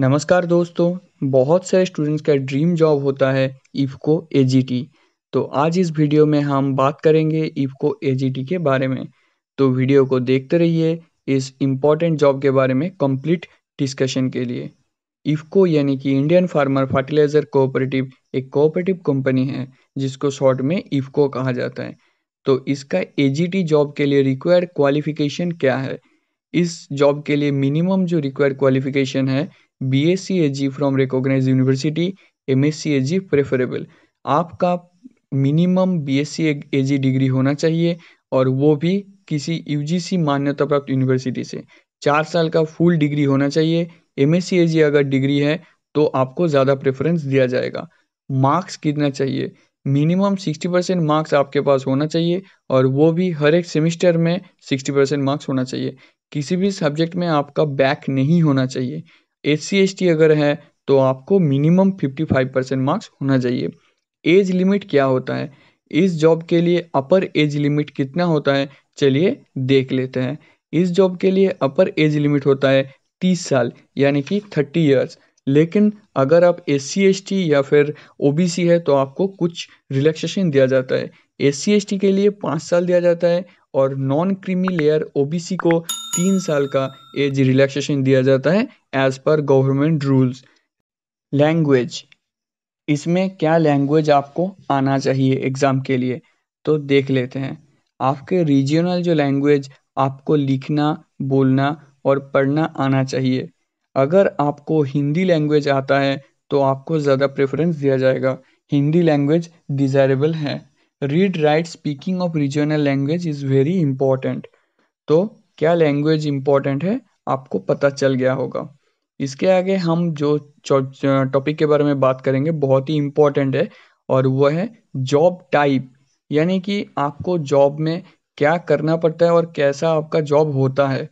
नमस्कार दोस्तों बहुत से स्टूडेंट्स का ड्रीम जॉब होता है इफ़को ए तो आज इस वीडियो में हम बात करेंगे इफ़को ए के बारे में तो वीडियो को देखते रहिए इस इम्पॉर्टेंट जॉब के बारे में कंप्लीट डिस्कशन के लिए इफ़को यानी कि इंडियन फार्मर फर्टिलाइज़र कोऑपरेटिव एक कोऑपरेटिव कंपनी है जिसको शॉर्ट में इफ़को कहा जाता है तो इसका ए जॉब के लिए रिक्वायर्ड क्वालिफिकेशन क्या है इस जॉब के लिए मिनिमम जो रिक्वायर्ड क्वालिफिकेशन है B S C G from recognise university M S C G preferable आपका minimum B S C A G degree होना चाहिए और वो भी किसी यू जी सी मान्यता प्राप्त यूनिवर्सिटी से चार साल का फुल डिग्री होना चाहिए एम एस अगर डिग्री है तो आपको ज़्यादा प्रेफरेंस दिया जाएगा मार्क्स कितना चाहिए मिनिमम सिक्सटी परसेंट मार्क्स आपके पास होना चाहिए और वो भी हर एक सेमिस्टर में सिक्सटी परसेंट मार्क्स होना चाहिए किसी भी सब्जेक्ट में आपका बैक नहीं होना चाहिए एस सी एस टी अगर है तो आपको minimum fifty five percent marks होना चाहिए एज लिमिट क्या होता है इस जॉब के लिए अपर एज लिमिट कितना होता है चलिए देख लेते हैं इस जॉब के लिए अपर एज लिमिट होता है तीस साल यानी कि थर्टी ईयर्स लेकिन अगर आप एस सी एस टी या फिर ओ बी सी है तो आपको कुछ रिलैक्सेशन दिया जाता है एस सी एस टी के लिए पाँच साल दिया जाता है और non creamy layer O B C को तीन साल का एज रिलैक्सेशन दिया जाता है as per government rules language इसमें क्या लैंग्वेज आपको आना चाहिए एग्ज़ाम के लिए तो देख लेते हैं आपके रीजनल जो लैंग्वेज आपको लिखना बोलना और पढ़ना आना चाहिए अगर आपको हिंदी लैंग्वेज आता है तो आपको ज़्यादा प्रेफरेंस दिया जाएगा हिंदी लैंग्वेज डिज़ायरेबल है read write speaking of regional language is very important तो क्या लैंग्वेज इम्पॉर्टेंट है आपको पता चल गया होगा इसके आगे हम जो टॉपिक के बारे में बात करेंगे बहुत ही इम्पोर्टेंट है और वह है जॉब टाइप यानी कि आपको जॉब में क्या करना पड़ता है और कैसा आपका जॉब होता है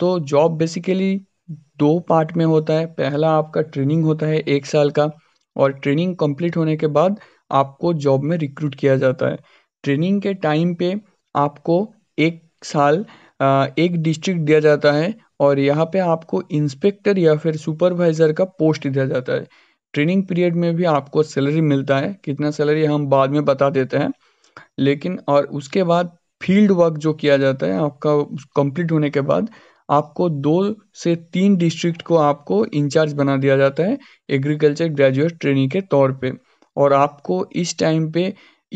तो जॉब बेसिकली दो पार्ट में होता है पहला आपका ट्रेनिंग होता है एक साल का और ट्रेनिंग कंप्लीट होने के बाद आपको जॉब में रिक्रूट किया जाता है ट्रेनिंग के टाइम पे आपको एक साल एक डिस्ट्रिक्ट दिया जाता है और यहाँ पे आपको इंस्पेक्टर या फिर सुपरवाइज़र का पोस्ट दिया जाता है ट्रेनिंग पीरियड में भी आपको सैलरी मिलता है कितना सैलरी हम बाद में बता देते हैं लेकिन और उसके बाद फील्ड वर्क जो किया जाता है आपका कंप्लीट होने के बाद आपको दो से तीन डिस्ट्रिक्ट को आपको इंचार्ज बना दिया जाता है एग्रीकल्चर ग्रेजुएट ट्रेनिंग के तौर पे और आपको इस टाइम पे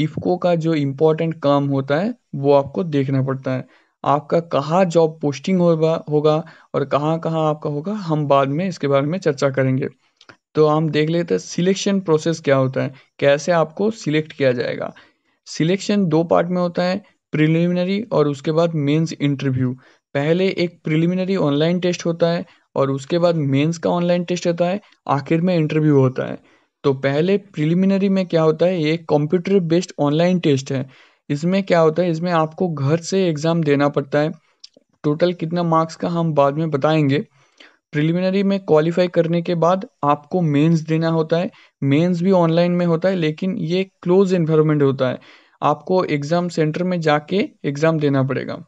इफ़को का जो इम्पोर्टेंट काम होता है वो आपको देखना पड़ता है आपका कहाँ जॉब पोस्टिंग होगा होगा और कहाँ कहाँ आपका होगा हम बाद में इसके बारे में चर्चा करेंगे तो हम देख लेते हैं सिलेक्शन प्रोसेस क्या होता है कैसे आपको सिलेक्ट किया जाएगा सिलेक्शन दो पार्ट में होता है प्रिलिमिनरी और उसके बाद मेंस इंटरव्यू पहले एक प्रिलिमिनरी ऑनलाइन टेस्ट होता है और उसके बाद मेंस का ऑनलाइन टेस्ट होता है आखिर में इंटरव्यू होता है तो पहले प्रिलिमिनरी में क्या होता है ये कंप्यूटर बेस्ड ऑनलाइन टेस्ट है इसमें क्या होता है इसमें आपको घर से एग्ज़ाम देना पड़ता है टोटल कितना मार्क्स का हम बाद में बताएंगे प्रिलिमिनरी में क्वालिफाई करने के बाद आपको मेंस देना होता है मेंस भी ऑनलाइन में होता है लेकिन ये क्लोज इन्वायरमेंट होता है आपको एग्ज़ाम सेंटर में जाके एग्ज़ाम देना पड़ेगा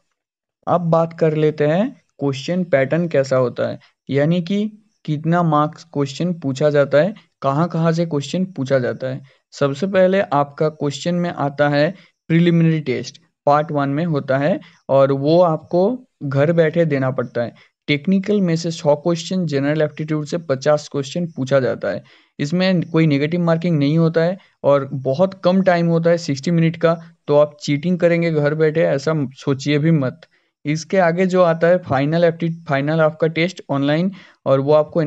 अब बात कर लेते हैं क्वेश्चन पैटर्न कैसा होता है यानी कि कितना मार्क्स क्वेश्चन पूछा जाता है कहाँ कहाँ से क्वेश्चन पूछा जाता है सबसे पहले आपका क्वेश्चन में आता है प्रिलिमिनरी टेस्ट पार्ट वन में होता है और वो आपको घर बैठे देना पड़ता है टेक्निकल में से सौ क्वेश्चन जनरल एप्टीट्यूड से पचास क्वेश्चन पूछा जाता है इसमें कोई नेगेटिव मार्किंग नहीं होता है और बहुत कम टाइम होता है सिक्सटी मिनट का तो आप चीटिंग करेंगे घर बैठे ऐसा सोचिए भी मत इसके आगे जो आता है फाइनल एप्टी फाइनल आपका टेस्ट ऑनलाइन और वो आपको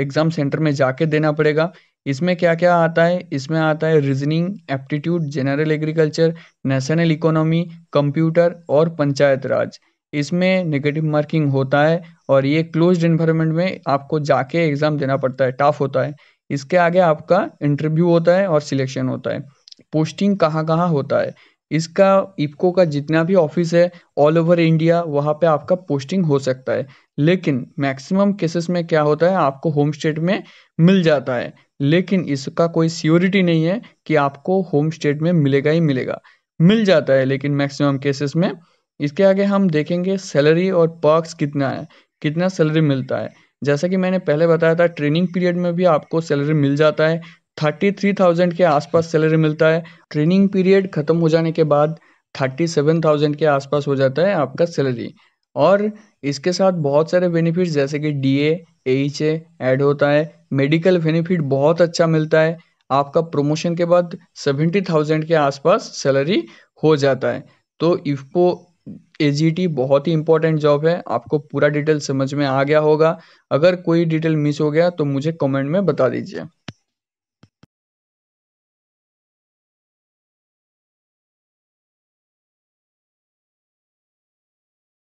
एग्ज़ाम सेंटर में जाके देना पड़ेगा इसमें क्या क्या आता है इसमें आता है reasoning aptitude general agriculture national economy computer और पंचायत राज इसमें नेगेटिव मार्किंग होता है और ये क्लोज्ड इन्वायरमेंट में आपको जाके एग्ज़ाम देना पड़ता है टफ होता है इसके आगे आपका इंटरव्यू होता है और सिलेक्शन होता है पोस्टिंग कहाँ कहाँ होता है इसका इफ़को का जितना भी ऑफिस है ऑल ओवर इंडिया वहाँ पे आपका पोस्टिंग हो सकता है लेकिन मैक्सिमम केसेस में क्या होता है आपको होम स्टेट में मिल जाता है लेकिन इसका कोई सियोरिटी नहीं है कि आपको होम स्टेट में मिलेगा ही मिलेगा मिल जाता है लेकिन मैक्सिमम केसेस में इसके आगे हम देखेंगे सैलरी और पर्क्स कितना है कितना सैलरी मिलता है जैसा कि मैंने पहले बताया था ट्रेनिंग पीरियड में भी आपको सैलरी मिल जाता है थर्टी थ्री थाउजेंड के आसपास सैलरी मिलता है ट्रेनिंग पीरियड ख़त्म हो जाने के बाद थर्टी सेवन थाउजेंड के आसपास हो जाता है आपका सैलरी और इसके साथ बहुत सारे बेनिफिट्स जैसे कि डी एच ए ऐड होता है मेडिकल बेनिफिट बहुत अच्छा मिलता है आपका प्रमोशन के बाद सेवेंटी थाउजेंड के आसपास सैलरी हो जाता है तो इफको ए बहुत ही इंपॉर्टेंट जॉब है आपको पूरा डिटेल समझ में आ गया होगा अगर कोई डिटेल मिस हो गया तो मुझे कमेंट में बता दीजिए